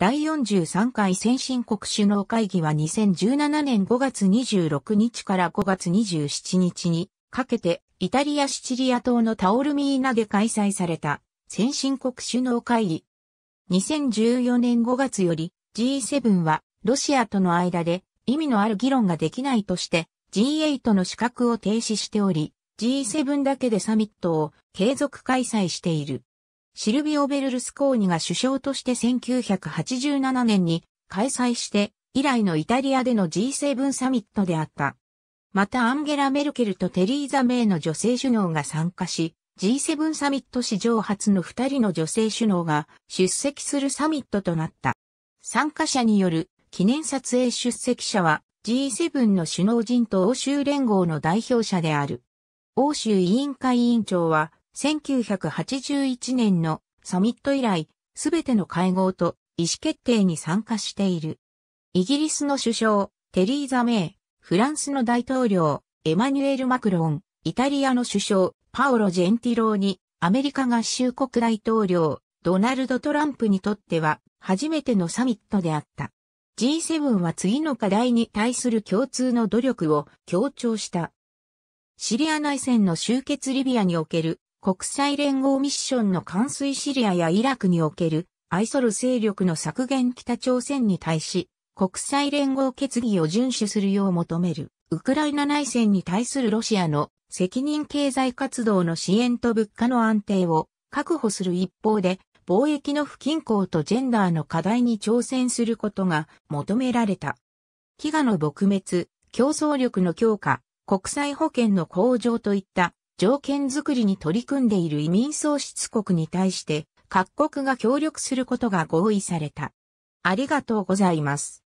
第43回先進国首脳会議は2017年5月26日から5月27日にかけてイタリア・シチリア島のタオルミーナで開催された先進国首脳会議。2014年5月より G7 はロシアとの間で意味のある議論ができないとして G8 の資格を停止しており G7 だけでサミットを継続開催している。シルビオ・ベルルスコーニが首相として1987年に開催して以来のイタリアでの G7 サミットであった。またアンゲラ・メルケルとテリーザ・メイの女性首脳が参加し、G7 サミット史上初の2人の女性首脳が出席するサミットとなった。参加者による記念撮影出席者は G7 の首脳陣と欧州連合の代表者である。欧州委員会委員長は1981年のサミット以来、すべての会合と意思決定に参加している。イギリスの首相、テリーザ・メイ、フランスの大統領、エマニュエル・マクロン、イタリアの首相、パオロ・ジェンティローに、アメリカ合衆国大統領、ドナルド・トランプにとっては、初めてのサミットであった。G7 は次の課題に対する共通の努力を強調した。シリア内戦の終結リビアにおける国際連合ミッションの冠水シリアやイラクにおける愛する勢力の削減北朝鮮に対し、国際連合決議を遵守するよう求める、ウクライナ内戦に対するロシアの責任経済活動の支援と物価の安定を確保する一方で、貿易の不均衡とジェンダーの課題に挑戦することが求められた。飢餓の撲滅、競争力の強化、国際保険の向上といった条件づくりに取り組んでいる移民創出国に対して各国が協力することが合意された。ありがとうございます。